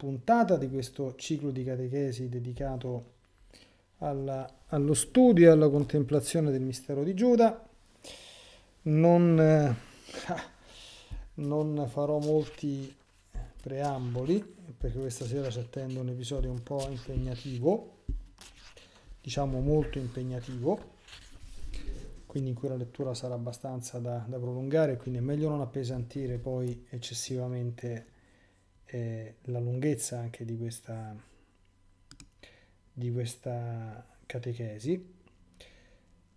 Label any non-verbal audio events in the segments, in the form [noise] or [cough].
puntata di questo ciclo di catechesi dedicato alla, allo studio e alla contemplazione del mistero di Giuda. Non, eh, [laughs] non farò molti preamboli perché questa sera ci attende un episodio un po' impegnativo, diciamo molto impegnativo quindi in cui la lettura sarà abbastanza da, da prolungare, quindi è meglio non appesantire poi eccessivamente eh, la lunghezza anche di questa, di questa catechesi,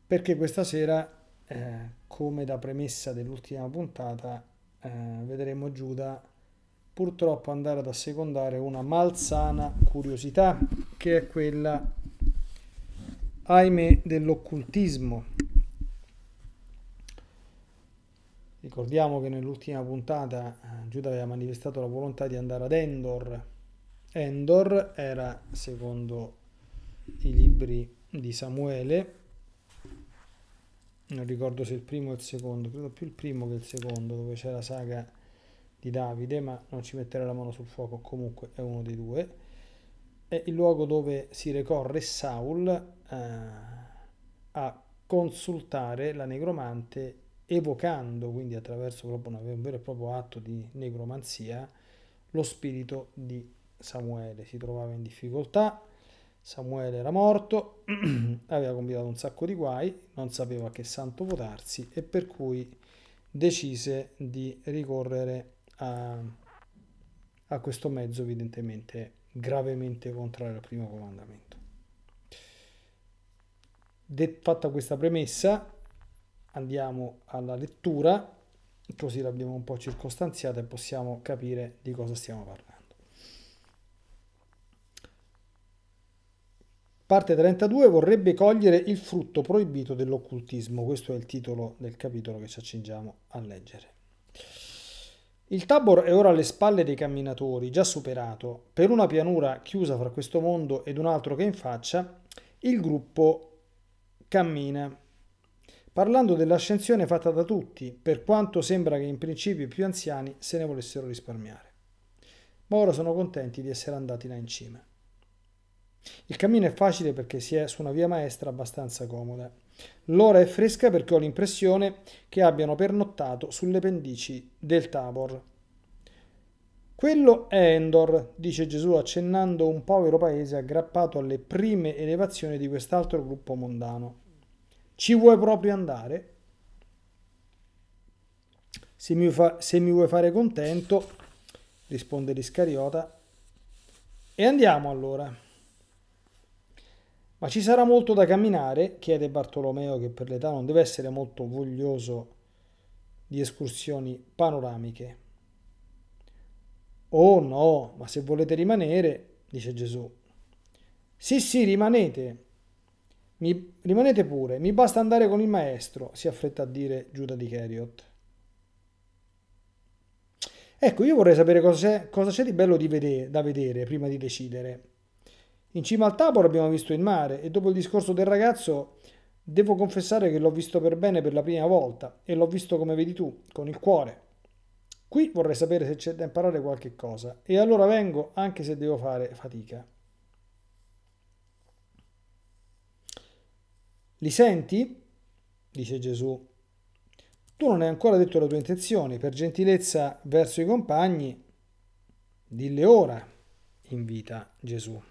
perché questa sera, eh, come da premessa dell'ultima puntata, eh, vedremo Giuda purtroppo andare ad assecondare una malsana curiosità che è quella, ahimè, dell'occultismo. Ricordiamo che nell'ultima puntata eh, Giuda aveva manifestato la volontà di andare ad Endor. Endor era, secondo i libri di Samuele, non ricordo se il primo o il secondo, credo più il primo che il secondo, dove c'è la saga di Davide, ma non ci metterà la mano sul fuoco, comunque è uno dei due. È il luogo dove si recò Re Saul eh, a consultare la negromante evocando quindi attraverso proprio un vero e proprio atto di negromanzia lo spirito di Samuele. Si trovava in difficoltà, Samuele era morto, [clears throat] aveva combinato un sacco di guai, non sapeva che santo votarsi e per cui decise di ricorrere a, a questo mezzo evidentemente gravemente contrario al primo comandamento. De, fatta questa premessa, andiamo alla lettura, così l'abbiamo un po' circostanziata e possiamo capire di cosa stiamo parlando. Parte 32 vorrebbe cogliere il frutto proibito dell'occultismo, questo è il titolo del capitolo che ci accingiamo a leggere. Il Tabor è ora alle spalle dei camminatori, già superato. Per una pianura chiusa fra questo mondo ed un altro che è in faccia, il gruppo cammina parlando dell'ascensione fatta da tutti, per quanto sembra che in principio i più anziani se ne volessero risparmiare. Ma ora sono contenti di essere andati là in cima. Il cammino è facile perché si è su una via maestra abbastanza comoda. L'ora è fresca perché ho l'impressione che abbiano pernottato sulle pendici del Tabor. Quello è Endor, dice Gesù accennando un povero paese aggrappato alle prime elevazioni di quest'altro gruppo mondano. Ci vuoi proprio andare? Se mi, fa, se mi vuoi fare contento, risponde l'Iscariota. E andiamo allora. Ma ci sarà molto da camminare? chiede Bartolomeo, che per l'età non deve essere molto voglioso di escursioni panoramiche. Oh no, ma se volete rimanere, dice Gesù. Sì, sì, rimanete, mi... Rimanete pure, mi basta andare con il maestro, si affretta a dire Giuda di Cariot. Ecco, io vorrei sapere cosa c'è, di bello di vedere, da vedere prima di decidere. In cima al tavolo abbiamo visto il mare e dopo il discorso del ragazzo devo confessare che l'ho visto per bene per la prima volta e l'ho visto come vedi tu, con il cuore. Qui vorrei sapere se c'è da imparare qualche cosa e allora vengo anche se devo fare fatica. Li senti? dice Gesù. Tu non hai ancora detto le tue intenzioni. per gentilezza verso i compagni, dille ora, invita Gesù.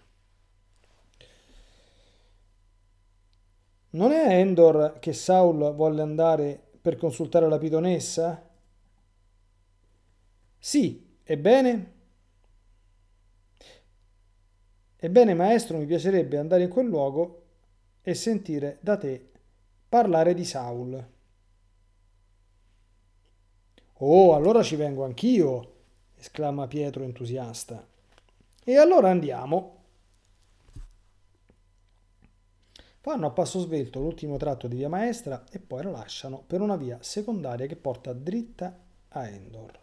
Non è a Endor che Saul volle andare per consultare la pitonessa? Sì, ebbene? Ebbene, maestro, mi piacerebbe andare in quel luogo e sentire da te parlare di Saul. Oh, allora ci vengo anch'io, esclama Pietro entusiasta. E allora andiamo. Fanno a passo svelto l'ultimo tratto di via Maestra e poi lo lasciano per una via secondaria che porta dritta a Endor.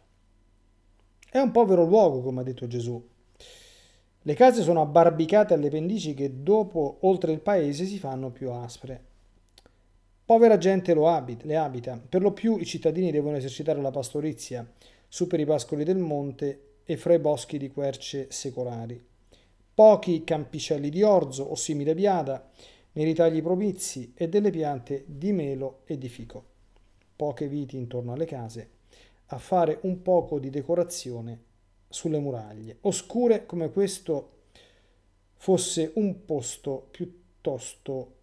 È un povero luogo, come ha detto Gesù, le case sono abbarbicate alle pendici che dopo, oltre il paese, si fanno più aspre. Povera gente abita, le abita, per lo più i cittadini devono esercitare la pastorizia, su per i pascoli del monte e fra i boschi di querce secolari. Pochi campicelli di orzo o simile biada, nei ritagli propizi e delle piante di melo e di fico. Poche viti intorno alle case, a fare un poco di decorazione sulle muraglie, oscure come questo fosse un posto piuttosto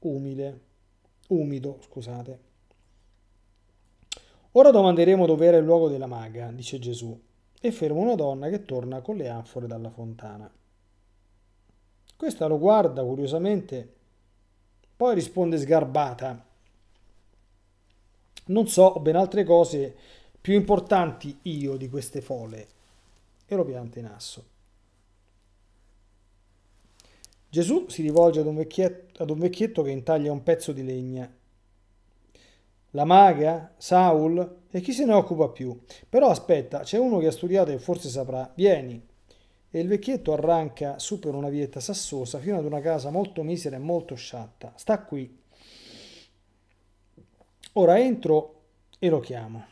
umile, umido, scusate. Ora domanderemo dov'era il luogo della maga, dice Gesù, e ferma una donna che torna con le anfore dalla fontana. Questa lo guarda curiosamente, poi risponde sgarbata. Non so ben altre cose più importanti io di queste fole e lo pianta in asso. Gesù si rivolge ad un, ad un vecchietto che intaglia un pezzo di legna. La maga, Saul e chi se ne occupa più. Però aspetta, c'è uno che ha studiato e forse saprà. Vieni, e il vecchietto arranca su per una vietta sassosa fino ad una casa molto misera e molto sciatta. Sta qui. Ora entro e lo chiamo.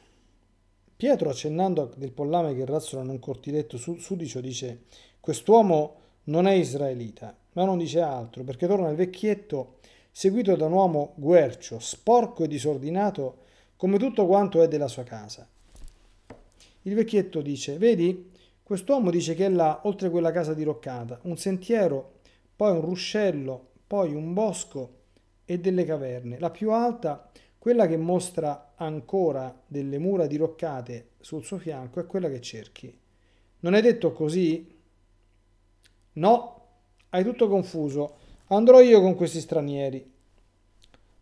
Pietro, accennando del pollame che razzola in un cortiletto sudicio, dice «Quest'uomo non è israelita, ma non dice altro, perché torna il vecchietto seguito da un uomo guercio, sporco e disordinato, come tutto quanto è della sua casa». Il vecchietto dice «Vedi, quest'uomo dice che è là, oltre quella casa diroccata, un sentiero, poi un ruscello, poi un bosco e delle caverne, la più alta è quella che mostra ancora delle mura diroccate sul suo fianco è quella che cerchi. Non è detto così? No, hai tutto confuso. Andrò io con questi stranieri.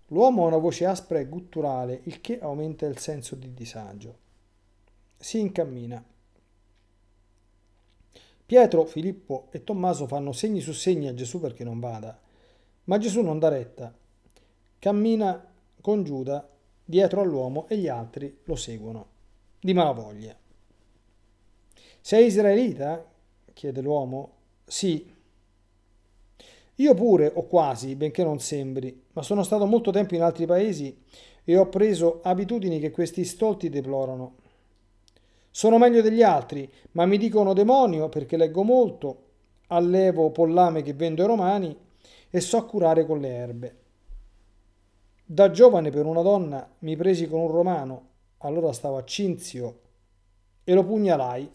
L'uomo ha una voce aspra e gutturale, il che aumenta il senso di disagio. Si incammina. Pietro, Filippo e Tommaso fanno segni su segni a Gesù perché non vada, ma Gesù non dà retta. Cammina con Giuda dietro all'uomo e gli altri lo seguono, di malavoglia. Sei israelita? chiede l'uomo. Sì. Io pure, o quasi, benché non sembri, ma sono stato molto tempo in altri paesi e ho preso abitudini che questi stolti deplorano. Sono meglio degli altri, ma mi dicono demonio perché leggo molto, allevo pollame che vendo ai romani e so curare con le erbe. Da giovane per una donna mi presi con un romano, allora stavo a Cinzio, e lo pugnalai.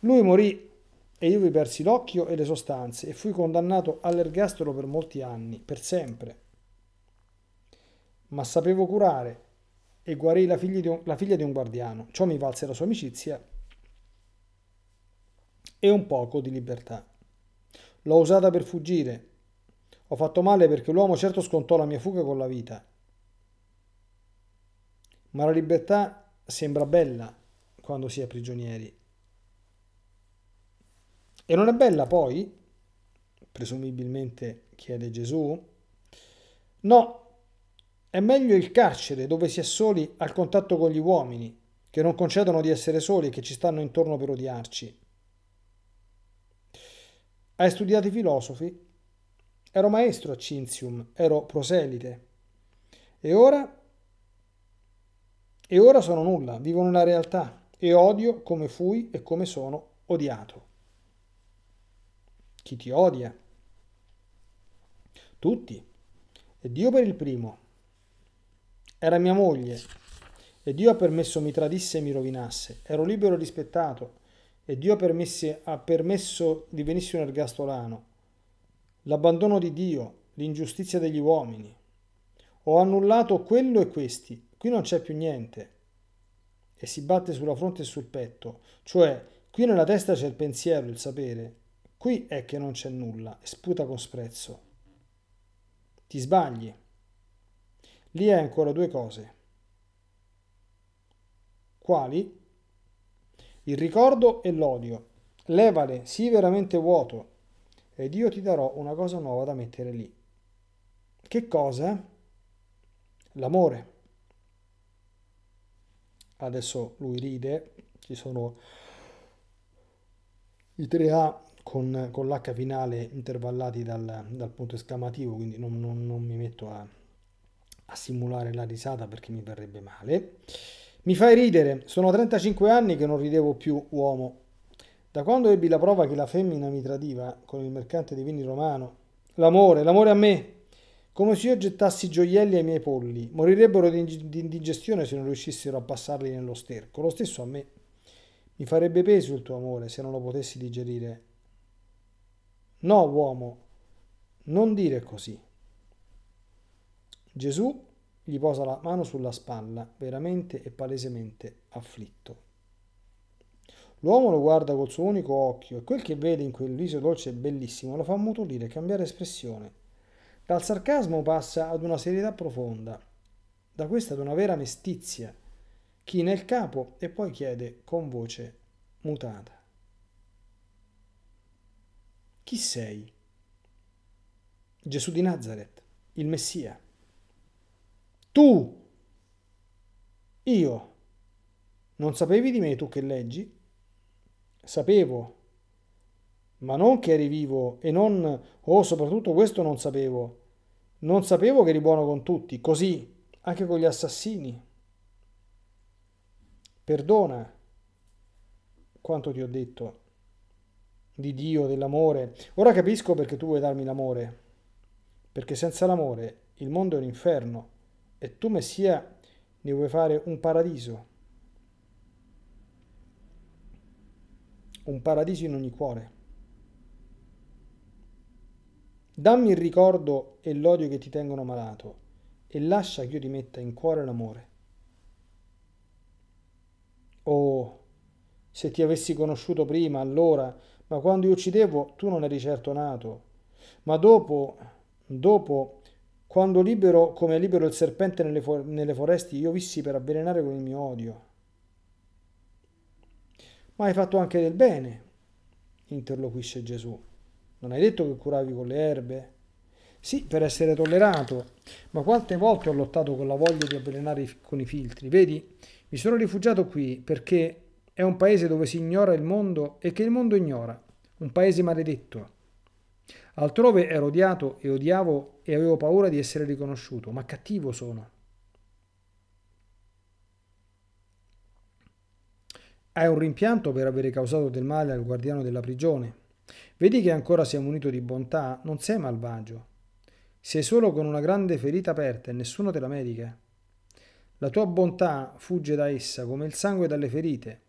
Lui morì e io vi persi l'occhio e le sostanze e fui condannato all'ergastolo per molti anni, per sempre. Ma sapevo curare e guarì la figlia figlia di un guardiano. Ciò mi valse la sua amicizia e un poco di libertà. L'ho usata per fuggire, ho fatto male perché l'uomo certo scontò la mia fuga con la vita. Ma la libertà sembra bella quando si è prigionieri. E non è bella poi, presumibilmente chiede Gesù, no, è meglio il carcere dove si è soli al contatto con gli uomini, che non concedono di essere soli e che ci stanno intorno per odiarci. Hai studiato i filosofi? Ero maestro a Cinzium, ero proselite. E ora? E ora sono nulla, vivo nella realtà e odio come fui e come sono odiato. Chi ti odia? Tutti. E Dio per il primo. Era mia moglie. E Dio ha permesso mi tradisse e mi rovinasse. Ero libero e rispettato. E Dio permesse, ha permesso di venissi un ergastolano l'abbandono di Dio, l'ingiustizia degli uomini. Ho annullato quello e questi, qui non c'è più niente. E si batte sulla fronte e sul petto, cioè qui nella testa c'è il pensiero, il sapere, qui è che non c'è nulla e sputa con sprezzo. Ti sbagli. Lì hai ancora due cose. Quali? Il ricordo e l'odio. Levale, sii veramente vuoto, ed io ti darò una cosa nuova da mettere lì. Che cosa? L'amore. Adesso lui ride, ci sono i tre a con, con l'H finale intervallati dal, dal punto esclamativo, quindi non, non, non mi metto a, a simulare la risata perché mi verrebbe male. Mi fai ridere, sono 35 anni che non ridevo più uomo. Da quando ebbi la prova che la femmina mi tradiva con il mercante di vini romano, l'amore, l'amore a me, come se io gettassi gioielli ai miei polli, morirebbero di indigestione se non riuscissero a passarli nello sterco, lo stesso a me. Mi farebbe peso il tuo amore se non lo potessi digerire. No, uomo, non dire così. Gesù gli posa la mano sulla spalla, veramente e palesemente afflitto. L'uomo lo guarda col suo unico occhio e quel che vede in quel viso dolce e bellissimo lo fa mutolire e cambiare espressione. Dal sarcasmo passa ad una serietà profonda, da questa ad una vera mestizia. China il capo e poi chiede con voce mutata. Chi sei? Gesù di Nazareth, il Messia. Tu! Io! Non sapevi di me tu che leggi? sapevo, ma non che eri vivo e non, oh soprattutto questo non sapevo, non sapevo che eri buono con tutti, così, anche con gli assassini. Perdona quanto ti ho detto di Dio, dell'amore. Ora capisco perché tu vuoi darmi l'amore, perché senza l'amore il mondo è un inferno e tu, Messia, ne vuoi fare un paradiso. un paradiso in ogni cuore. Dammi il ricordo e l'odio che ti tengono malato e lascia che io ti metta in cuore l'amore. Oh, se ti avessi conosciuto prima, allora, ma quando io uccidevo tu non eri certo nato. Ma dopo, dopo, quando libero come libero il serpente nelle, for- nelle foreste, io vissi per avvelenare con il mio odio ma hai fatto anche del bene, interloquisce Gesù. Non hai detto che curavi con le erbe? Sì, per essere tollerato, ma quante volte ho lottato con la voglia di avvelenare con i filtri. Vedi, mi sono rifugiato qui perché è un paese dove si ignora il mondo e che il mondo ignora, un paese maledetto. Altrove ero odiato e odiavo e avevo paura di essere riconosciuto, ma cattivo sono. Hai un rimpianto per avere causato del male al guardiano della prigione. Vedi che ancora sei munito di bontà, non sei malvagio. Sei solo con una grande ferita aperta e nessuno te la medica. La tua bontà fugge da essa come il sangue dalle ferite.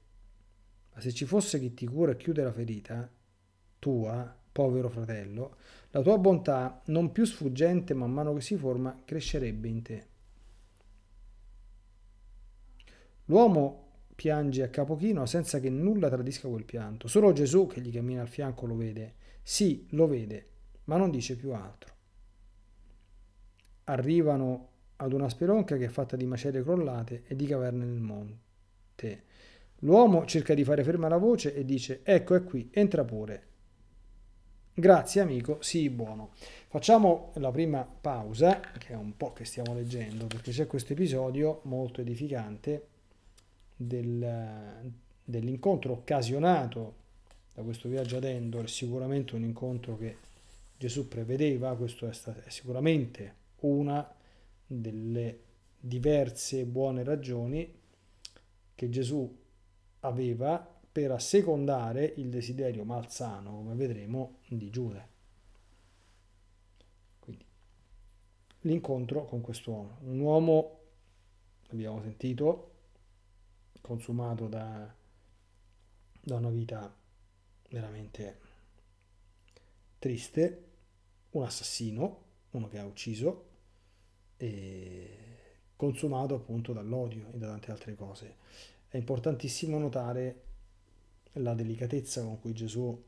Ma se ci fosse chi ti cura e chiude la ferita, tua, povero fratello, la tua bontà, non più sfuggente man mano che si forma, crescerebbe in te. L'uomo piange a capochino senza che nulla tradisca quel pianto. Solo Gesù che gli cammina al fianco lo vede. Sì, lo vede, ma non dice più altro. Arrivano ad una speronca che è fatta di macerie crollate e di caverne nel monte. L'uomo cerca di fare ferma la voce e dice ecco è qui, entra pure. Grazie amico, sii buono. Facciamo la prima pausa, che è un po' che stiamo leggendo, perché c'è questo episodio molto edificante del, dell'incontro occasionato da questo viaggio ad Endor, sicuramente un incontro che Gesù prevedeva, questo è, stato, è sicuramente una delle diverse buone ragioni che Gesù aveva per assecondare il desiderio malsano, come vedremo, di Giuda. Quindi l'incontro con quest'uomo, un uomo, abbiamo sentito, consumato da, da una vita veramente triste, un assassino, uno che ha ucciso e consumato appunto dall'odio e da tante altre cose. È importantissimo notare la delicatezza con cui Gesù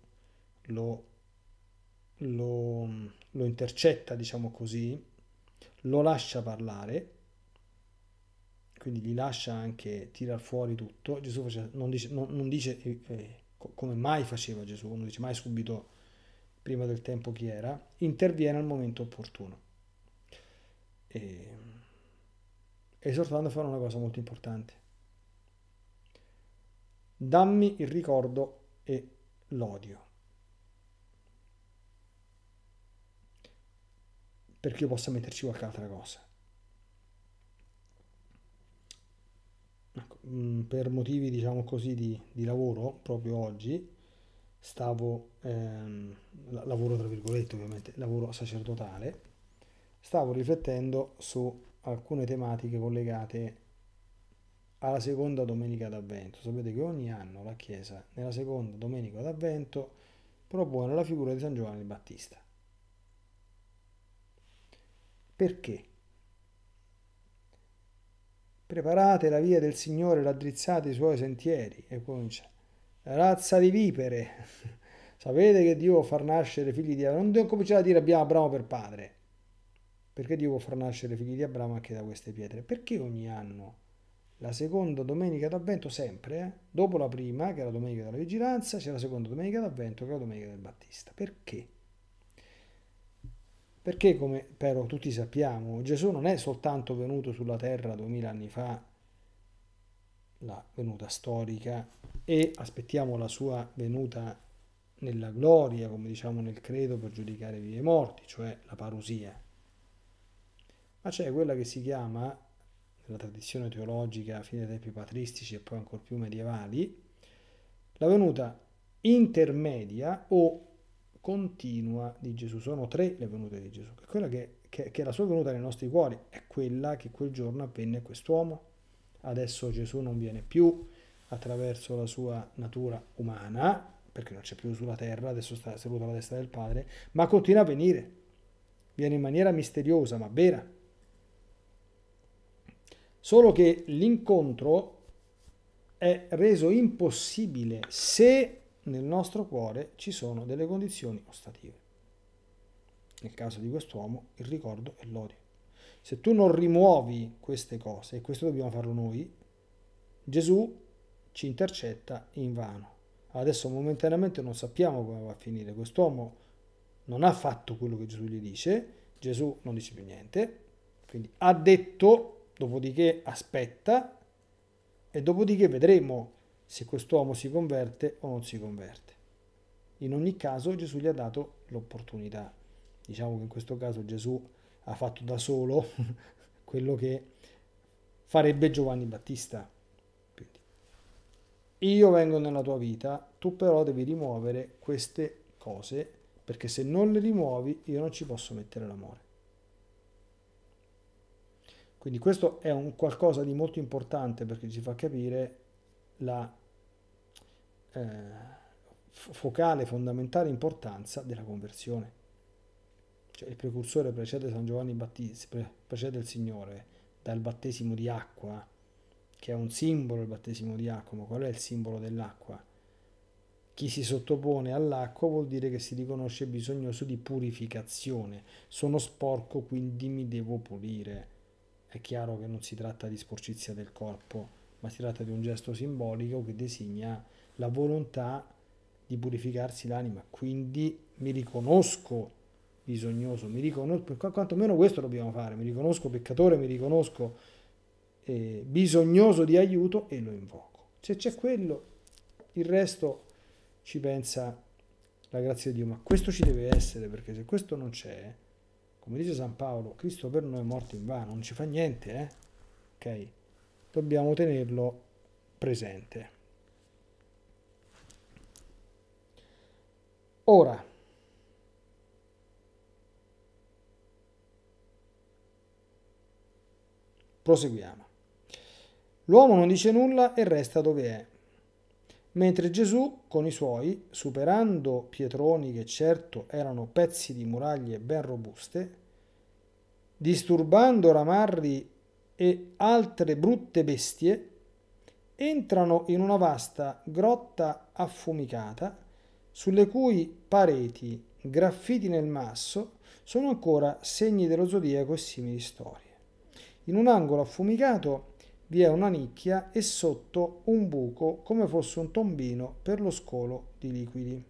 lo, lo, lo intercetta, diciamo così, lo lascia parlare quindi gli lascia anche tirare fuori tutto. Gesù faceva, non dice, non, non dice eh, eh come mai faceva Gesù, non dice mai subito prima del tempo chi era, interviene al momento opportuno. E, esortando a fare una cosa molto importante. Dammi il ricordo e l'odio. Perché io possa metterci qualche altra cosa Ecco, mm, per motivi diciamo così di, di lavoro proprio oggi stavo ehm, lavoro tra virgolette ovviamente lavoro sacerdotale stavo riflettendo su alcune tematiche collegate alla seconda domenica d'avvento sapete che ogni anno la chiesa nella seconda domenica d'avvento propone la figura di San Giovanni Battista perché Preparate la via del Signore, raddrizzate i suoi sentieri. E comincia. Razza di vipere. [laughs] Sapete che Dio far nascere figli di Abramo. Non devo cominciare a dire abbiamo Abramo per padre. Perché Dio può far nascere figli di Abramo anche da queste pietre? Perché ogni anno, la seconda domenica d'avvento sempre, eh? dopo la prima, che è la domenica della vigilanza, c'è la seconda domenica d'avvento, che è la domenica del Battista. Perché? Perché, come però tutti sappiamo, Gesù non è soltanto venuto sulla terra duemila anni fa, la venuta storica, e aspettiamo la sua venuta nella gloria, come diciamo nel credo, per giudicare i vivi e i morti, cioè la parusia. Ma c'è quella che si chiama, nella tradizione teologica, a fine dei tempi patristici e poi ancora più medievali, la venuta intermedia o continua di Gesù. Sono tre le venute di Gesù. Quella che, che, che la sua venuta nei nostri cuori è quella che quel giorno avvenne a quest'uomo. Adesso Gesù non viene più attraverso la sua natura umana, perché non c'è più sulla terra, adesso sta seduto alla destra del Padre, ma continua a venire. Viene in maniera misteriosa, ma vera. Solo che l'incontro è reso impossibile se nel nostro cuore ci sono delle condizioni ostative. Nel caso di quest'uomo il ricordo e l'odio. Se tu non rimuovi queste cose, e questo dobbiamo farlo noi, Gesù ci intercetta in vano. Adesso momentaneamente non sappiamo come va a finire. Quest'uomo non ha fatto quello che Gesù gli dice, Gesù non dice più niente, quindi ha detto, dopodiché aspetta e dopodiché vedremo se quest'uomo si converte o non si converte. In ogni caso Gesù gli ha dato l'opportunità. Diciamo che in questo caso Gesù ha fatto da solo [laughs] quello che farebbe Giovanni Battista. Quindi, io vengo nella tua vita, tu però devi rimuovere queste cose, perché se non le rimuovi io non ci posso mettere l'amore. Quindi questo è un qualcosa di molto importante perché ci fa capire la eh, focale, fondamentale importanza della conversione. Cioè il precursore precede San Giovanni Battista, precede il Signore dal battesimo di acqua, che è un simbolo il battesimo di acqua, ma qual è il simbolo dell'acqua? Chi si sottopone all'acqua vuol dire che si riconosce bisognoso di purificazione. Sono sporco, quindi mi devo pulire. È chiaro che non si tratta di sporcizia del corpo, ma si tratta di un gesto simbolico che designa la volontà di purificarsi l'anima, quindi mi riconosco bisognoso, mi riconosco, quantomeno questo dobbiamo fare, mi riconosco peccatore, mi riconosco eh, bisognoso di aiuto e lo invoco. Se c'è quello, il resto ci pensa la grazia di Dio, ma questo ci deve essere, perché se questo non c'è, come dice San Paolo, Cristo per noi è morto in vano, non ci fa niente, eh? ok? Dobbiamo tenerlo presente. Ora, proseguiamo. L'uomo non dice nulla e resta dove è. Mentre Gesù, con i suoi, superando pietroni che certo erano pezzi di muraglie ben robuste, disturbando ramarri e altre brutte bestie, entrano in una vasta grotta affumicata sulle cui pareti, graffiti nel masso, sono ancora segni dello zodiaco e simili storie. In un angolo affumicato vi è una nicchia e sotto un buco come fosse un tombino per lo scolo di liquidi.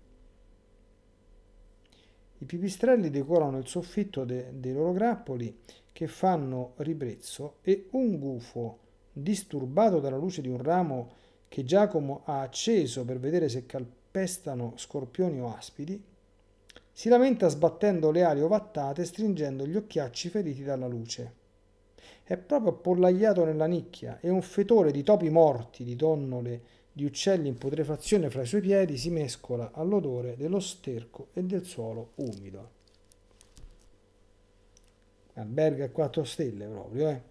I pipistrelli decorano il soffitto de dei loro grappoli che fanno ribrezzo e un gufo, disturbato dalla luce di un ramo che Giacomo ha acceso per vedere se, cal pestano scorpioni o aspidi, si lamenta sbattendo le ali ovattate e stringendo gli occhiacci feriti dalla luce. È proprio appollaiato nella nicchia e un fetore di topi morti, di donnole, di uccelli in putrefazione fra i suoi piedi si mescola all'odore dello sterco e del suolo umido. Alberga a quattro stelle proprio, eh.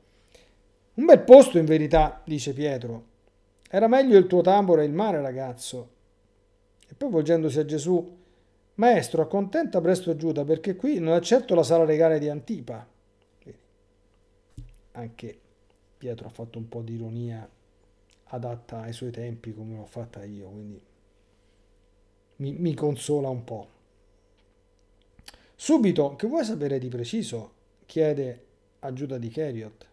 Un bel posto in verità, dice Pietro. Era meglio il tuo tamburo e il mare, ragazzo poi volgendosi a Gesù, Maestro, accontenta presto Giuda, perché qui non è certo la sala legale di Antipa. anche Pietro ha fatto un po' di ironia adatta ai suoi tempi, come l'ho fatta io, quindi mi, mi consola un po'. Subito, che vuoi sapere di preciso? chiede a Giuda di Cheriot.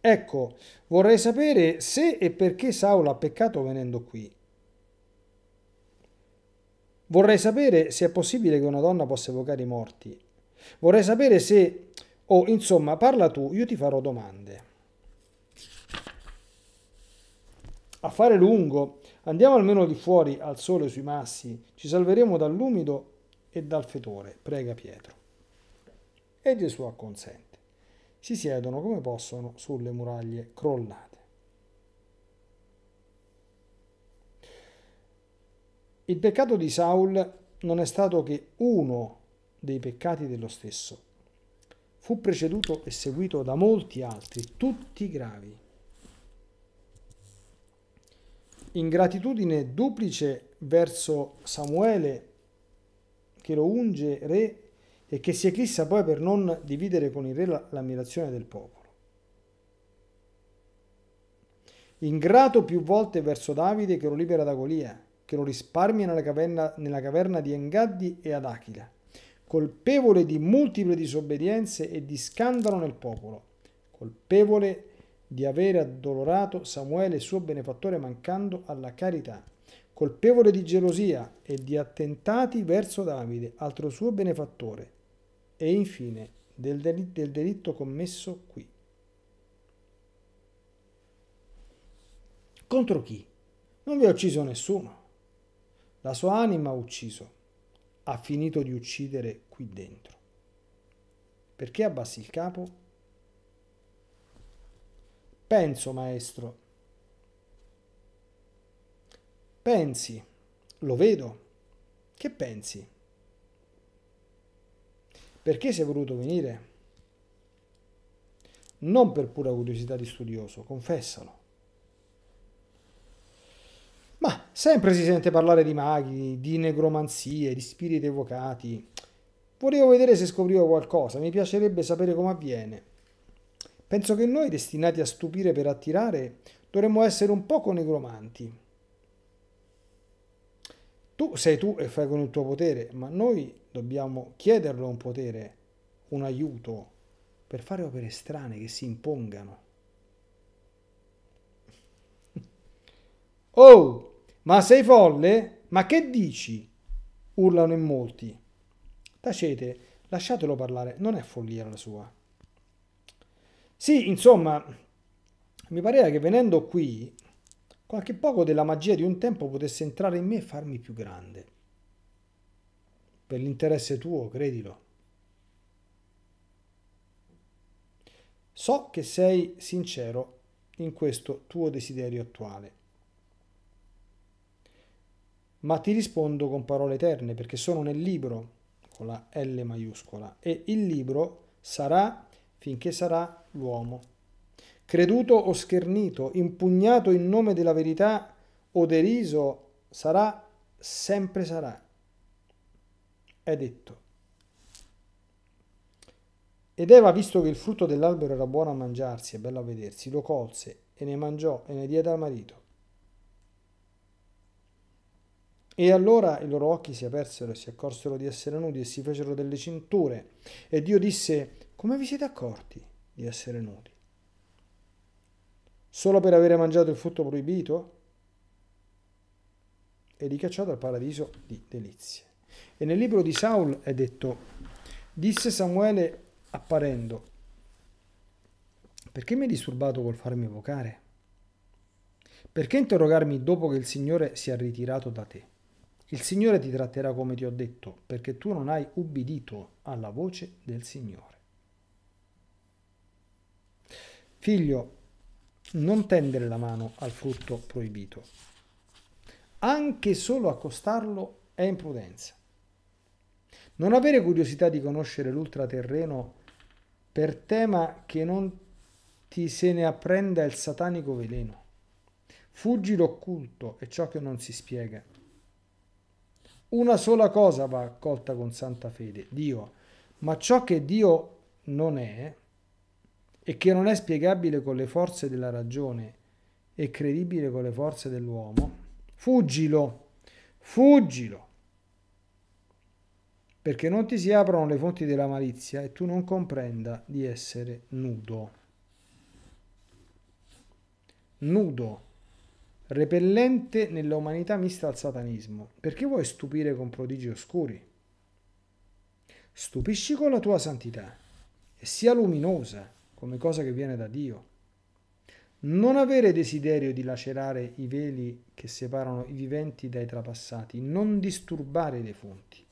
Ecco, vorrei sapere se e perché Saulo ha peccato venendo qui. Vorrei sapere se è possibile che una donna possa evocare i morti. Vorrei sapere se... O oh, insomma, parla tu, io ti farò domande. A fare lungo, andiamo almeno di fuori al sole sui massi, ci salveremo dall'umido e dal fetore, prega Pietro. E Gesù acconsente. Si siedono come possono sulle muraglie crollate. Il peccato di Saul non è stato che uno dei peccati dello stesso. Fu preceduto e seguito da molti altri, tutti gravi. Ingratitudine duplice verso Samuele, che lo unge re e che si eclissa poi per non dividere con il re l'ammirazione del popolo. Ingrato più volte verso Davide che lo libera da Golia che lo risparmia nella caverna, nella caverna di Engaddi e ad Achila, colpevole di multiple disobbedienze e di scandalo nel popolo, colpevole di avere addolorato Samuele suo benefattore mancando alla carità, colpevole di gelosia e di attentati verso Davide, altro suo benefattore, e infine del, del, del delitto commesso qui. Contro chi? Non vi ha ucciso nessuno. La sua anima ha ucciso, ha finito di uccidere qui dentro. Perché abbassi il capo? Penso, maestro. Pensi, lo vedo. Che pensi? Perché sei voluto venire? Non per pura curiosità di studioso, confessalo. Sempre si sente parlare di maghi, di negromanzie, di spiriti evocati. Volevo vedere se scoprivo qualcosa, mi piacerebbe sapere come avviene. Penso che noi, destinati a stupire per attirare, dovremmo essere un poco negromanti. Tu sei tu e fai con il tuo potere, ma noi dobbiamo chiederlo un potere, un aiuto, per fare opere strane che si impongano. [laughs] oh! Ma sei folle? Ma che dici? urlano in molti. Tacete, lasciatelo parlare, non è follia la sua. Sì, insomma, mi pareva che venendo qui qualche poco della magia di un tempo potesse entrare in me e farmi più grande. Per l'interesse tuo, credilo. So che sei sincero in questo tuo desiderio attuale ma ti rispondo con parole eterne perché sono nel libro con la L maiuscola e il libro sarà finché sarà l'uomo. Creduto o schernito, impugnato in nome della verità o deriso, sarà, sempre sarà. È detto. Ed Eva, visto che il frutto dell'albero era buono a mangiarsi e bello a vedersi, lo colse e ne mangiò e ne diede al marito. E allora i loro occhi si apersero e si accorsero di essere nudi e si fecero delle cinture. E Dio disse, come vi siete accorti di essere nudi? Solo per avere mangiato il frutto proibito? E li cacciò dal paradiso di delizie. E nel libro di Saul è detto, disse Samuele apparendo, perché mi hai disturbato col farmi evocare? Perché interrogarmi dopo che il Signore si è ritirato da te? Il Signore ti tratterà come ti ho detto, perché tu non hai ubbidito alla voce del Signore. Figlio, non tendere la mano al frutto proibito. Anche solo accostarlo è imprudenza. Non avere curiosità di conoscere l'ultraterreno per tema che non ti se ne apprenda il satanico veleno. Fuggi l'occulto e ciò che non si spiega. Una sola cosa va accolta con santa fede, Dio. Ma ciò che Dio non è e che non è spiegabile con le forze della ragione e credibile con le forze dell'uomo, fuggilo, fuggilo, perché non ti si aprono le fonti della malizia e tu non comprenda di essere nudo. Nudo repellente nella umanità mista al satanismo, perché vuoi stupire con prodigi oscuri? Stupisci con la tua santità e sia luminosa come cosa che viene da Dio. Non avere desiderio di lacerare i veli che separano i viventi dai trapassati, non disturbare i defunti.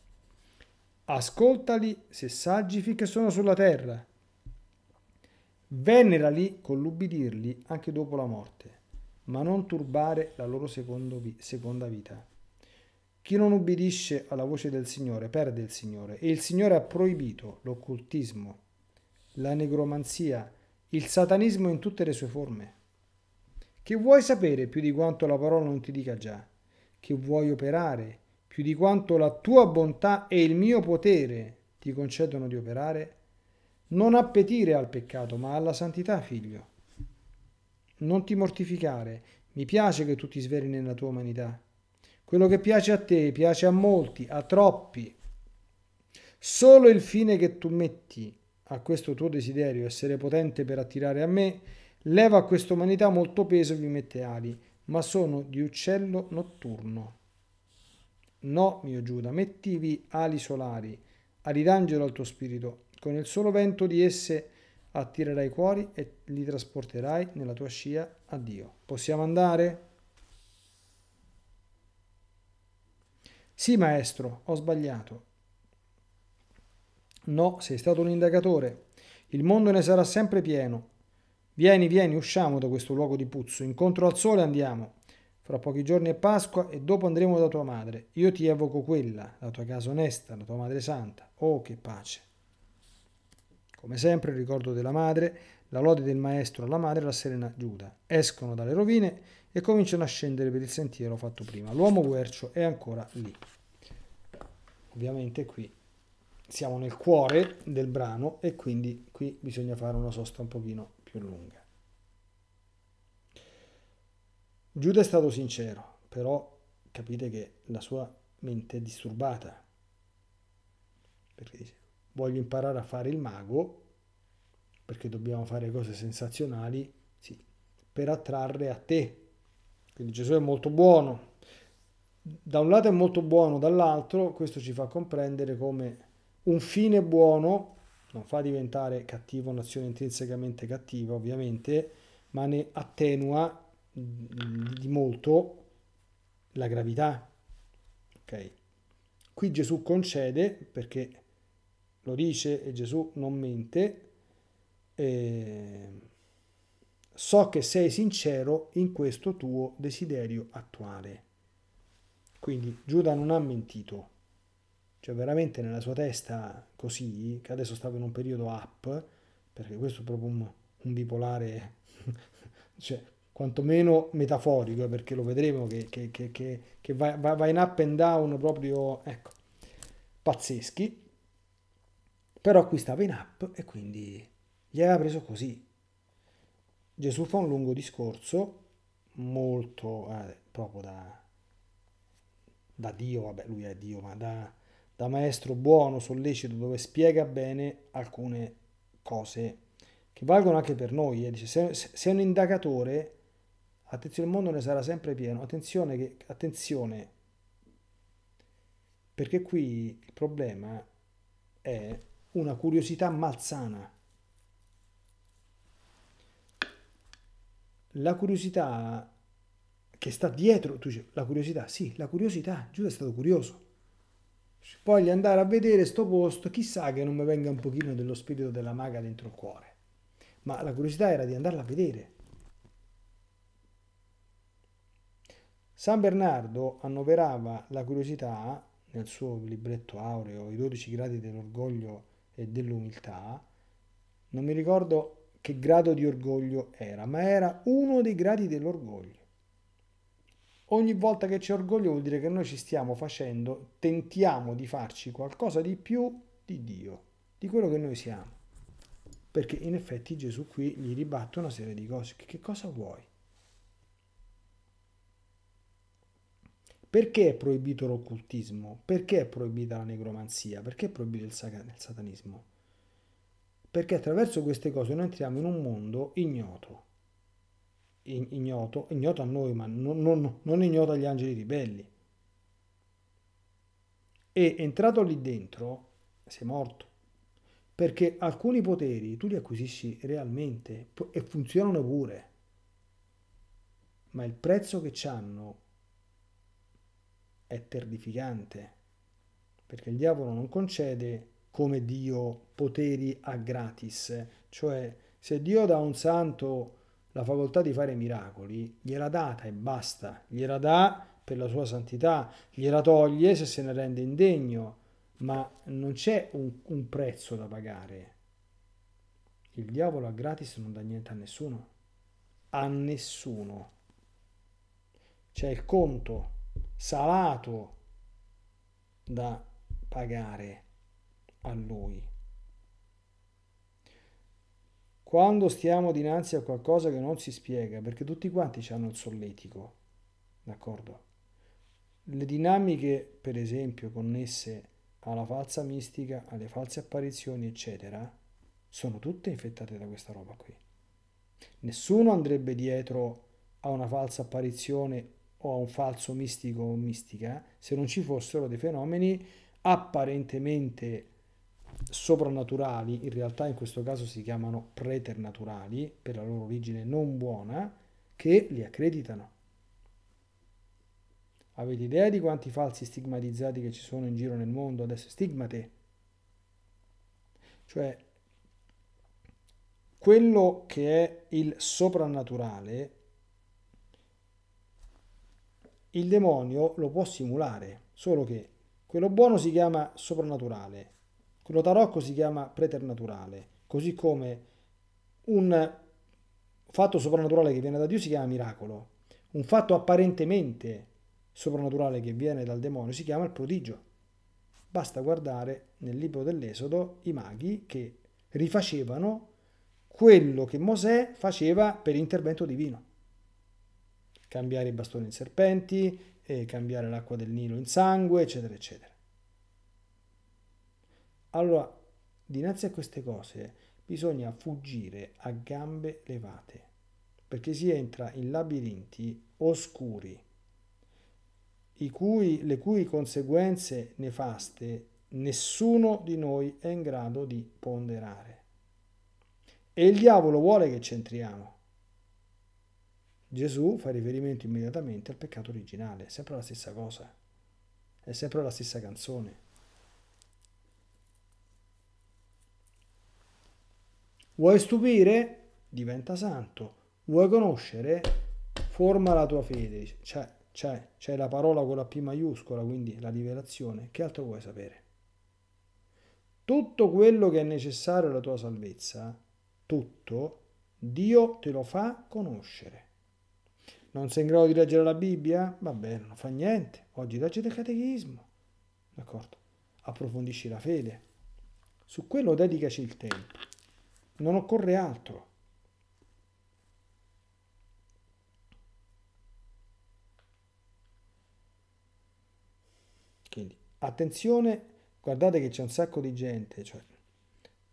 Ascoltali se saggi finché sono sulla terra. Venerali con l'ubbidirli anche dopo la morte ma non turbare la loro vi, seconda vita. Chi non ubbidisce alla voce del Signore perde il Signore e il Signore ha proibito l'occultismo, la negromanzia, il satanismo in tutte le sue forme. Che vuoi sapere più di quanto la parola non ti dica già? Che vuoi operare più di quanto la tua bontà e il mio potere ti concedono di operare? Non appetire al peccato, ma alla santità, figlio non ti mortificare. Mi piace che tu ti sveli nella tua umanità. Quello che piace a te piace a molti, a troppi. Solo il fine che tu metti a questo tuo desiderio, essere potente per attirare a me, leva a questa umanità molto peso e vi mette ali, ma sono di uccello notturno. No, mio Giuda, mettivi ali solari, ali d'angelo al tuo spirito, con il solo vento di esse attirerai cuori e li trasporterai nella tua scia a Dio. Possiamo andare? Sì, maestro, ho sbagliato. No, sei stato un indagatore. Il mondo ne sarà sempre pieno. Vieni, vieni, usciamo da questo luogo di puzzo. Incontro al sole andiamo. Fra pochi giorni è Pasqua e dopo andremo da tua madre. Io ti evoco quella, la tua casa onesta, la tua madre santa. Oh, che pace. Come sempre il ricordo della madre, la lode del maestro alla madre la serena Giuda. Escono dalle rovine e cominciano a scendere per il sentiero fatto prima. L'uomo guercio è ancora lì. Ovviamente qui siamo nel cuore del brano e quindi qui bisogna fare una sosta un pochino più lunga. Giuda è stato sincero, però capite che la sua mente è disturbata. Perché dice voglio imparare a fare il mago, perché dobbiamo fare cose sensazionali, sì, per attrarre a te. Quindi Gesù è molto buono. Da un lato è molto buono, dall'altro questo ci fa comprendere come un fine buono non fa diventare cattivo un'azione intrinsecamente cattiva, ovviamente, ma ne attenua di molto la gravità. Ok? Qui Gesù concede perché lo dice e Gesù non mente, eh, so che sei sincero in questo tuo desiderio attuale. Quindi Giuda non ha mentito, cioè veramente nella sua testa così, che adesso stava in un periodo up, perché questo è proprio un, un bipolare, [laughs] cioè quantomeno metaforico, eh, perché lo vedremo che, che, che, che va, va in up and down proprio, ecco, pazzeschi, però qui stava in app e quindi gli aveva preso così. Gesù fa un lungo discorso, molto eh, proprio da, da, Dio, vabbè lui è Dio, ma da, da maestro buono, sollecito, dove spiega bene alcune cose che valgono anche per noi. Eh. Dice, se, se, è un indagatore, attenzione, il mondo ne sarà sempre pieno, attenzione, che, attenzione perché qui il problema è una curiosità malsana. La curiosità che sta dietro, tu dici, la curiosità, sì, la curiosità, Giuda è stato curioso. Voglio andare a vedere sto posto, chissà che non mi venga un pochino dello spirito della maga dentro il cuore. Ma la curiosità era di andarla a vedere. San Bernardo annoverava la curiosità nel suo libretto aureo, i 12 gradi dell'orgoglio e dell'umiltà, non mi ricordo che grado di orgoglio era, ma era uno dei gradi dell'orgoglio. Ogni volta che c'è orgoglio vuol dire che noi ci stiamo facendo, tentiamo di farci qualcosa di più di Dio, di quello che noi siamo. Perché in effetti Gesù qui gli ribatte una serie di cose. Che cosa vuoi? Perché è proibito l'occultismo? Perché è proibita la negromanzia? Perché è proibito il, il satanismo? Perché attraverso queste cose noi entriamo in un mondo ignoto. Ignoto, ignoto a noi, ma non, non, non ignoto agli angeli ribelli. E entrato lì dentro, sei morto. Perché alcuni poteri tu li acquisisci realmente e funzionano pure. Ma il prezzo che ci hanno è terrificante, perché il diavolo non concede come Dio poteri a gratis, cioè se Dio dà a un santo la facoltà di fare miracoli, gliela data e basta, gliela dà per la sua santità, gliela toglie se se ne rende indegno, ma non c'è un, un prezzo da pagare. Il diavolo a gratis non dà niente a nessuno, a nessuno. C'è il conto salato da pagare a lui. Quando stiamo dinanzi a qualcosa che non si spiega, perché tutti quanti hanno il solletico, d'accordo? Le dinamiche, per esempio, connesse alla falsa mistica, alle false apparizioni, eccetera, sono tutte infettate da questa roba qui. Nessuno andrebbe dietro a una falsa apparizione o a un falso mistico o mistica se non ci fossero dei fenomeni apparentemente soprannaturali, in realtà in questo caso si chiamano preternaturali per la loro origine non buona, che li accreditano. Avete idea di quanti falsi stigmatizzati che ci sono in giro nel mondo? Adesso stigmate. Cioè, quello che è il soprannaturale il demonio lo può simulare, solo che quello buono si chiama soprannaturale, quello tarocco si chiama preternaturale, così come un fatto soprannaturale che viene da Dio si chiama miracolo, un fatto apparentemente soprannaturale che viene dal demonio si chiama il prodigio. Basta guardare nel libro dell'Esodo i maghi che rifacevano quello che Mosè faceva per intervento divino cambiare i bastoni in serpenti, cambiare l'acqua del Nilo in sangue, eccetera, eccetera. Allora, dinanzi a queste cose bisogna fuggire a gambe levate, perché si entra in labirinti oscuri, cui, le cui conseguenze nefaste nessuno di noi è in grado di ponderare. E il diavolo vuole che c'entriamo Gesù fa riferimento immediatamente al peccato originale, è sempre la stessa cosa, è sempre la stessa canzone. Vuoi stupire? Diventa santo. Vuoi conoscere? Forma la tua fede. C'è, c'è, c'è la parola con la P maiuscola, quindi la rivelazione. Che altro vuoi sapere? Tutto quello che è necessario alla tua salvezza, tutto, Dio te lo fa conoscere. Non sei in grado di leggere la Bibbia? Va bene, non fa niente. Oggi leggi il catechismo. D'accordo? Approfondisci la fede. Su quello dedicaci il tempo. Non occorre altro. Quindi, attenzione, guardate che c'è un sacco di gente, cioè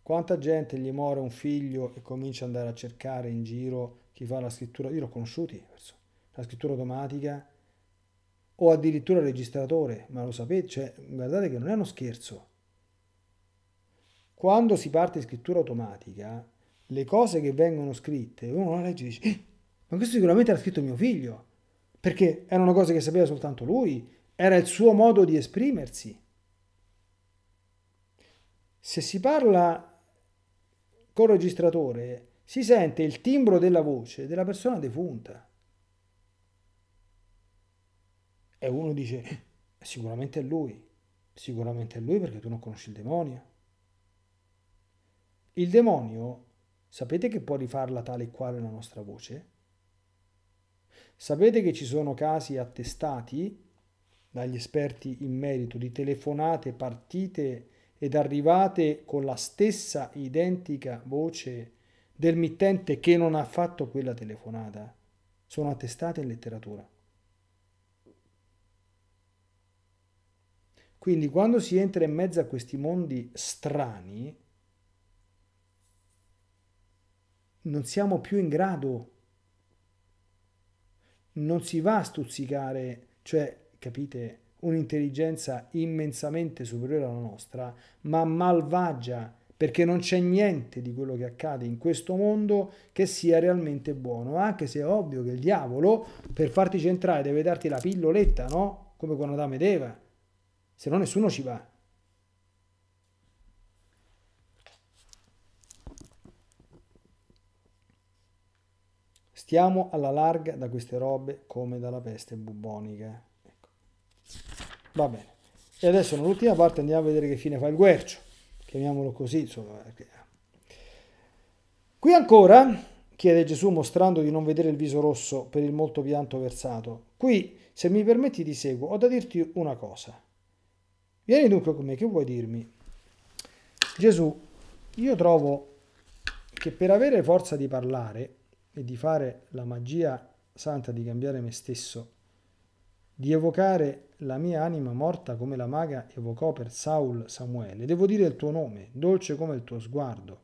quanta gente gli muore un figlio e comincia ad andare a cercare in giro chi fa la scrittura, io l'ho conosciuti, persone la scrittura automatica o addirittura il registratore, ma lo sapete, cioè, guardate che non è uno scherzo. Quando si parte in scrittura automatica, le cose che vengono scritte, uno la legge e dice, eh, ma questo sicuramente l'ha scritto mio figlio, perché erano cose che sapeva soltanto lui, era il suo modo di esprimersi. Se si parla col registratore, si sente il timbro della voce della persona defunta. E uno dice, sicuramente è lui, sicuramente è lui perché tu non conosci il demonio. Il demonio, sapete che può rifarla tale e quale la nostra voce? Sapete che ci sono casi attestati dagli esperti in merito di telefonate partite ed arrivate con la stessa identica voce del mittente che non ha fatto quella telefonata? Sono attestate in letteratura. Quindi quando si entra in mezzo a questi mondi strani, non siamo più in grado, non si va a stuzzicare, cioè, capite, un'intelligenza immensamente superiore alla nostra, ma malvagia, perché non c'è niente di quello che accade in questo mondo che sia realmente buono, anche se è ovvio che il diavolo, per farti centrare, deve darti la pilloletta, no? Come con Adamo ed Eva se no nessuno ci va. Stiamo alla larga da queste robe come dalla peste bubbonica. Ecco. Va bene. E adesso nell'ultima parte andiamo a vedere che fine fa il guercio. Chiamiamolo così, insomma. Qui ancora chiede Gesù mostrando di non vedere il viso rosso per il molto pianto versato. Qui, se mi permetti, ti seguo. Ho da dirti una cosa. Vieni dunque con me, che vuoi dirmi? Gesù, io trovo che per avere forza di parlare e di fare la magia santa di cambiare me stesso, di evocare la mia anima morta come la maga evocò per Saul Samuele, devo dire il tuo nome, dolce come il tuo sguardo,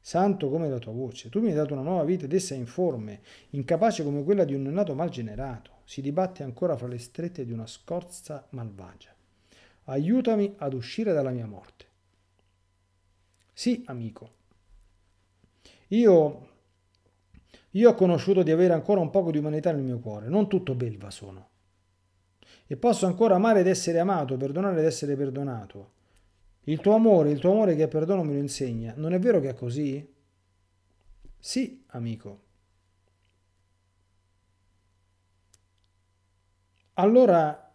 santo come la tua voce. Tu mi hai dato una nuova vita ed essa è informe, incapace come quella di un neonato generato, si dibatte ancora fra le strette di una scorza malvagia aiutami ad uscire dalla mia morte. Sì, amico, io, io ho conosciuto di avere ancora un poco di umanità nel mio cuore, non tutto belva sono. E posso ancora amare ed essere amato, perdonare ed essere perdonato. Il tuo amore, il tuo amore che è perdono me lo insegna, non è vero che è così? Sì, amico. Allora,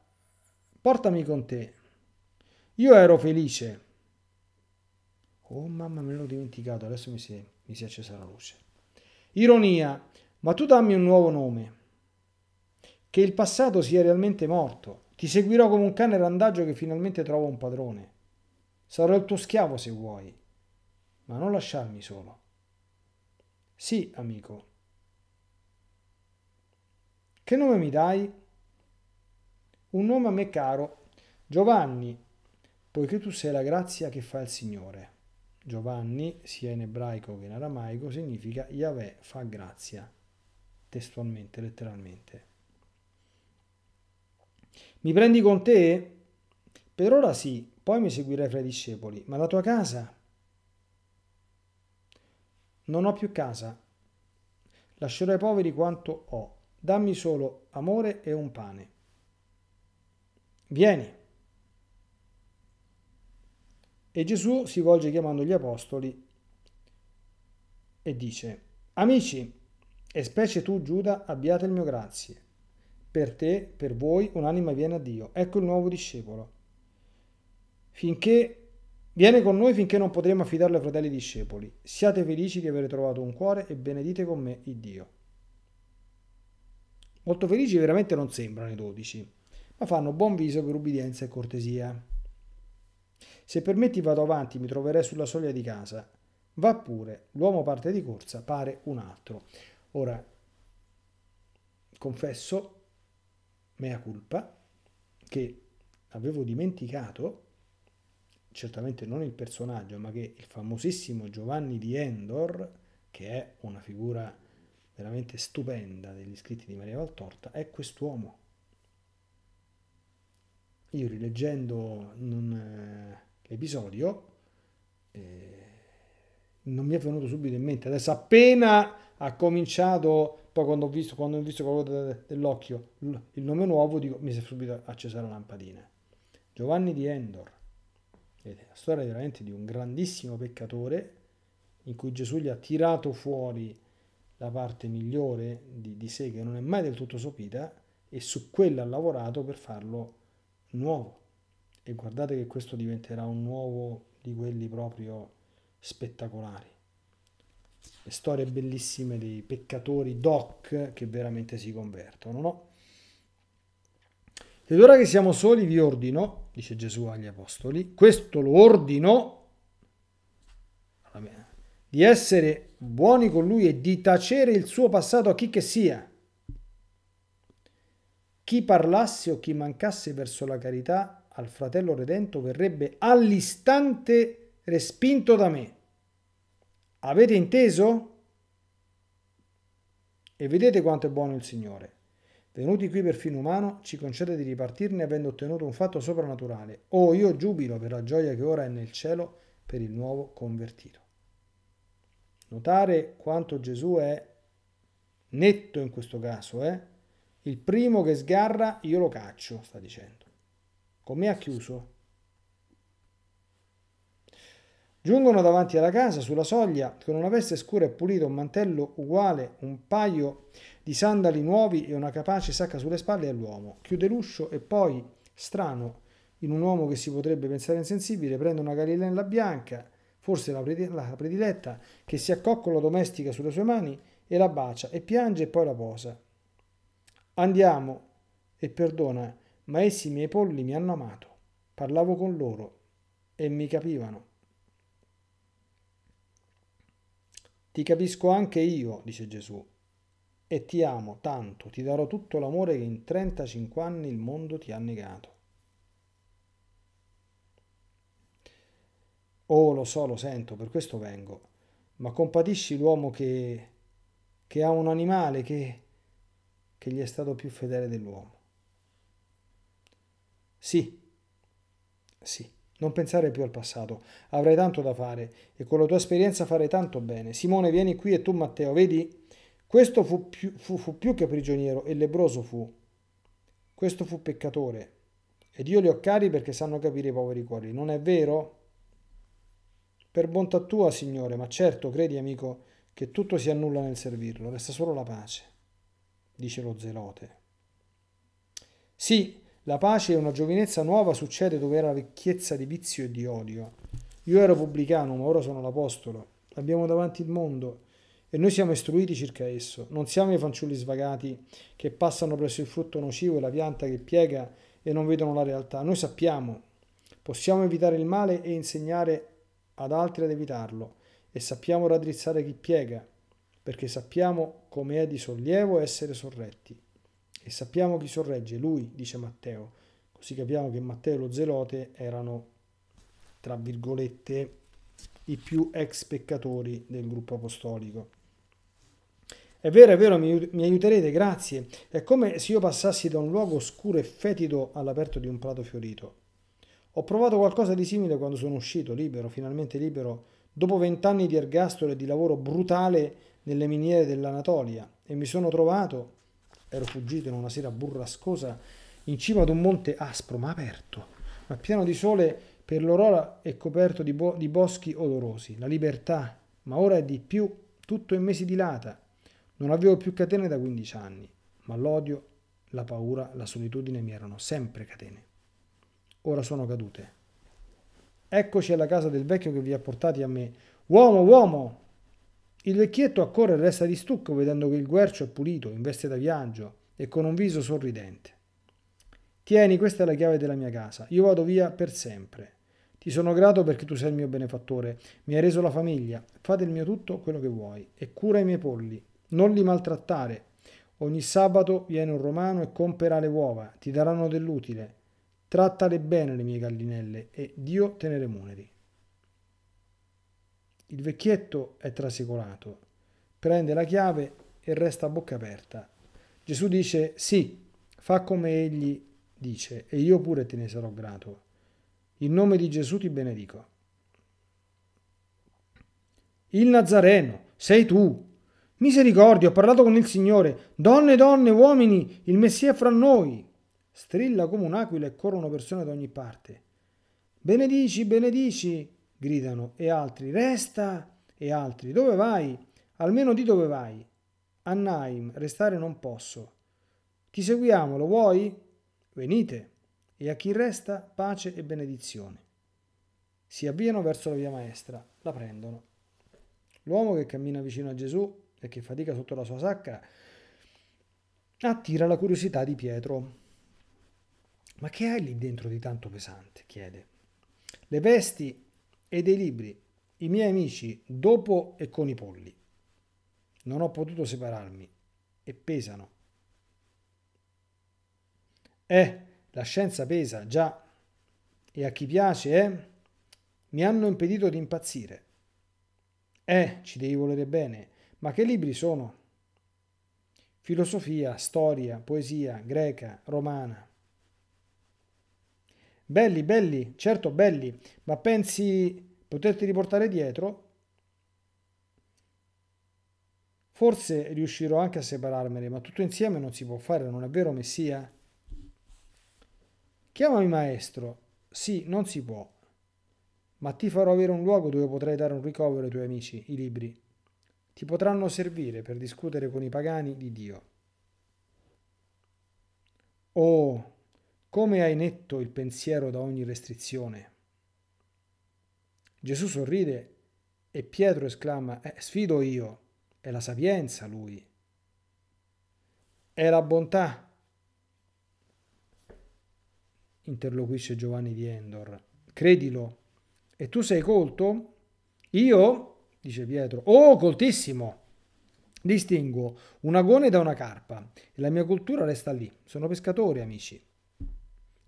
portami con te, io ero felice. Oh mamma, me l'ho dimenticato, adesso mi si, mi si accesa la luce. Ironia, ma tu dammi un nuovo nome. Che il passato sia realmente morto. Ti seguirò come un cane randagio che finalmente trova un padrone. Sarò il tuo schiavo se vuoi, ma non lasciarmi solo. Sì, amico. Che nome mi dai? Un nome a me caro, Giovanni, poiché tu sei la grazia che fa il Signore. Giovanni, sia in ebraico che in aramaico, significa Yahweh fa grazia, testualmente, letteralmente. Mi prendi con te? Per ora sì, poi mi seguirai fra i discepoli, ma la tua casa? Non ho più casa. Lascerò ai poveri quanto ho. Dammi solo amore e un pane. Vieni. E Gesù si volge chiamando gli apostoli e dice, Amici, e specie tu, Giuda, abbiate il mio grazie. Per te, per voi, un'anima viene a Dio. Ecco il nuovo discepolo. Finché viene con noi finché non potremo affidarlo ai fratelli discepoli. Siate felici di aver trovato un cuore e benedite con me il Dio. Molto felici veramente non sembrano i dodici, ma fanno buon viso per ubbidienza e cortesia. Se permetti vado avanti, mi troverai sulla soglia di casa. Va pure, l'uomo parte di corsa, pare un altro. Ora, confesso, mea culpa, che avevo dimenticato, certamente non il personaggio, ma che il famosissimo Giovanni di Endor, che è una figura veramente stupenda degli scritti di Maria Valtorta, è quest'uomo. Io rileggendo non... Eh, l'episodio, eh, non mi è venuto subito in mente. Adesso appena ha cominciato, poi quando ho visto, quando ho visto quello dell'occhio, il nome nuovo, dico, mi si è subito accesa la lampadina. Giovanni di Endor. Vedete, la storia veramente di un grandissimo peccatore in cui Gesù gli ha tirato fuori la parte migliore di, di sé che non è mai del tutto sopita e su quella ha lavorato per farlo nuovo e guardate che questo diventerà un nuovo di quelli proprio spettacolari. Le storie bellissime dei peccatori doc che veramente si convertono, no? Ed ora che siamo soli vi ordino, dice Gesù agli apostoli, questo lo ordino di essere buoni con lui e di tacere il suo passato a chi che sia. Chi parlasse o chi mancasse verso la carità al fratello redento verrebbe all'istante respinto da me. Avete inteso? E vedete quanto è buono il Signore. Venuti qui per fine umano, ci concede di ripartirne avendo ottenuto un fatto soprannaturale. oh, io giubilo per la gioia che ora è nel cielo per il nuovo convertito. Notare quanto Gesù è netto in questo caso, eh? Il primo che sgarra io lo caccio, sta dicendo. Con ha chiuso. Giungono davanti alla casa, sulla soglia, con una veste scura e pulita, un mantello uguale, un paio di sandali nuovi e una capace sacca sulle spalle all'uomo. Chiude l'uscio e poi, strano, in un uomo che si potrebbe pensare insensibile, prende una gallinella bianca, forse la, pred- la prediletta, che si accoccola domestica sulle sue mani e la bacia e piange e poi la posa. Andiamo e perdona ma essi i miei polli mi hanno amato. Parlavo con loro e mi capivano. Ti capisco anche io, dice Gesù, e ti amo tanto, ti darò tutto l'amore che in 35 anni il mondo ti ha negato. Oh, lo so, lo sento, per questo vengo, ma compatisci l'uomo che, che ha un animale che, che gli è stato più fedele dell'uomo. Sì, sì, non pensare più al passato. Avrai tanto da fare e con la tua esperienza farai tanto bene. Simone, vieni qui e tu, Matteo, vedi? Questo fu più, fu, fu più che prigioniero e lebroso fu. Questo fu peccatore. Ed io li ho cari perché sanno capire i poveri cuori. Non è vero? Per bontà tua, Signore, ma certo, credi, amico, che tutto si annulla nel servirlo. Resta solo la pace, dice lo zelote. Sì, la pace è una giovinezza nuova, succede dove era ricchezza di vizio e di odio. Io ero pubblicano, ma ora sono l'apostolo. Abbiamo davanti il mondo e noi siamo istruiti circa esso. Non siamo i fanciulli svagati che passano presso il frutto nocivo e la pianta che piega e non vedono la realtà. Noi sappiamo, possiamo evitare il male e insegnare ad altri ad evitarlo e sappiamo raddrizzare chi piega, perché sappiamo come è di sollievo essere sorretti. E sappiamo chi sorregge, lui, dice Matteo. Così capiamo che Matteo e lo Zelote erano, tra virgolette, i più ex peccatori del gruppo apostolico. È vero, è vero, mi, aiuterete, grazie. È come se io passassi da un luogo oscuro e fetido all'aperto di un prato fiorito. Ho provato qualcosa di simile quando sono uscito, libero, finalmente libero, dopo vent'anni di ergastolo e di lavoro brutale nelle miniere dell'Anatolia e mi sono trovato, ero fuggito in una sera burrascosa in cima ad un monte aspro ma aperto, ma pieno di sole per l'aurora e coperto di, bo- di boschi odorosi. La libertà, ma ora è di più, tutto in mesi dilata. Non avevo più catene da 15 anni, ma l'odio, la paura, la solitudine mi erano sempre catene. Ora sono cadute. Eccoci alla casa del vecchio che vi ha portati a me. Uomo, uomo, il vecchietto accorre e resta di stucco vedendo che il guercio è pulito, in veste da viaggio e con un viso sorridente. Tieni, questa è la chiave della mia casa. Io vado via per sempre. Ti sono grato perché tu sei il mio benefattore. Mi hai reso la famiglia. Fate il mio tutto quello che vuoi e cura i miei polli. Non li maltrattare. Ogni sabato viene un romano e compera le uova. Ti daranno dell'utile. Trattale bene le mie gallinelle e Dio te ne remuneri. Il vecchietto è trasecolato, prende la chiave e resta a bocca aperta. Gesù dice sì, fa come egli dice e io pure te ne sarò grato. In nome di Gesù ti benedico. Il Nazareno, sei tu. Misericordia, ho parlato con il Signore. Donne, donne, uomini, il Messia è fra noi. Strilla come un'aquila e corrono persone da ogni parte. Benedici, benedici, gridano e altri resta e altri dove vai? Almeno di dove vai? A Naim restare non posso. Ti seguiamo, lo vuoi? Venite. E a chi resta pace e benedizione. Si avviano verso la via maestra, la prendono. L'uomo che cammina vicino a Gesù e che fatica sotto la sua sacca attira la curiosità di Pietro. Ma che hai lì dentro di tanto pesante? chiede. Le vesti e dei libri I miei amici dopo e con i polli. Non ho potuto separarmi e pesano. Eh, la scienza pesa, già. E a chi piace, eh? Mi hanno impedito di impazzire. Eh, ci devi volere bene, ma che libri sono? Filosofia, storia, poesia, greca, romana. Belli, belli, certo belli, ma pensi poterti riportare dietro? Forse riuscirò anche a separarmene, ma tutto insieme non si può fare, non è vero, Messia? Chiamami maestro. Sì, non si può. Ma ti farò avere un luogo dove potrai dare un ricovero ai tuoi amici, i libri. Ti potranno servire per discutere con i pagani di Dio. Oh, come hai netto il pensiero da ogni restrizione? Gesù sorride e Pietro esclama, eh, sfido io, è la sapienza lui, è la bontà, interloquisce Giovanni di Endor, credilo, e tu sei colto? Io, dice Pietro, oh coltissimo, distingo un agone da una carpa e la mia cultura resta lì, sono pescatore amici.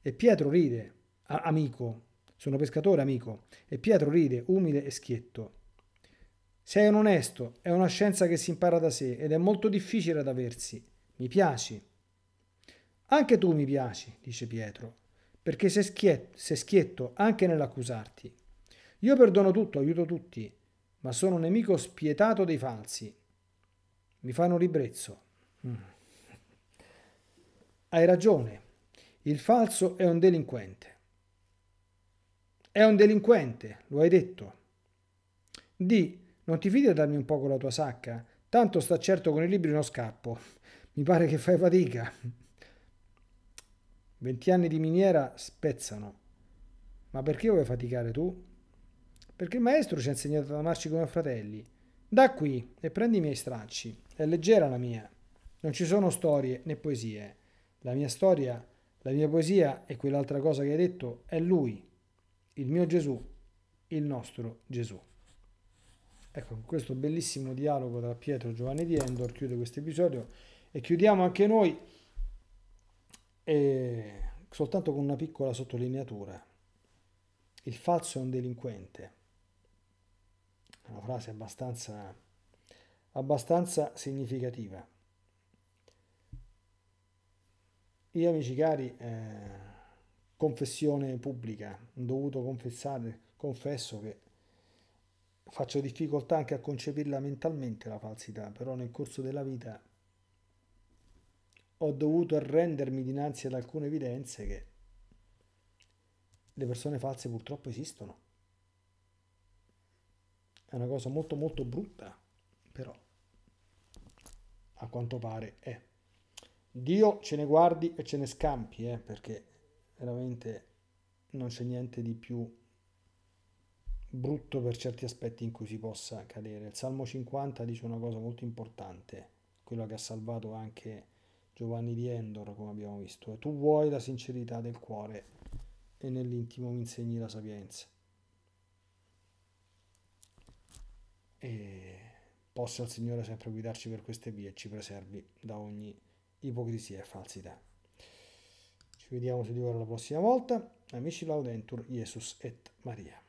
E Pietro ride, amico, sono pescatore amico, e Pietro ride, umile e schietto. Sei un onesto, è una scienza che si impara da sé ed è molto difficile ad aversi. Mi piaci. Anche tu mi piaci, dice Pietro, perché sei schietto, sei schietto anche nell'accusarti. Io perdono tutto, aiuto tutti, ma sono un nemico spietato dei falsi. Mi fanno ribrezzo. Mm. Hai ragione, il falso è un delinquente. È un delinquente, lo hai detto. Di, non ti fidi a darmi un po' con la tua sacca? Tanto sta certo con i libri non scappo. Mi pare che fai fatica. Venti anni di miniera spezzano. Ma perché vuoi faticare tu? Perché il maestro ci ha insegnato ad amarci come fratelli. Da qui e prendi i miei stracci. È leggera la mia. Non ci sono storie né poesie. La mia storia è. La mia poesia e quell'altra cosa che hai detto è lui, il mio Gesù, il nostro Gesù. Ecco, con questo bellissimo dialogo tra Pietro e Giovanni di Endor chiudo questo episodio e chiudiamo anche noi e eh, soltanto con una piccola sottolineatura. Il falso è un delinquente. Una frase abbastanza, abbastanza significativa. Io, amici cari, eh, confessione pubblica, ho dovuto confessare, confesso che faccio difficoltà anche a concepirla mentalmente la falsità, però nel corso della vita ho dovuto arrendermi dinanzi ad alcune evidenze che le persone false purtroppo esistono. È una cosa molto molto brutta, però a quanto pare è. Dio ce ne guardi e ce ne scampi, eh, perché veramente non c'è niente di più brutto per certi aspetti in cui si possa cadere. Il Salmo 50 dice una cosa molto importante, quello che ha salvato anche Giovanni di Endor, come abbiamo visto. E eh. tu vuoi la sincerità del cuore e nell'intimo mi insegni la sapienza. E possa il Signore sempre guidarci per queste vie e ci preservi da ogni ipocrisia e falsità. Ci vediamo se di ora la prossima volta. Amici Laudentur, Jesus et Maria.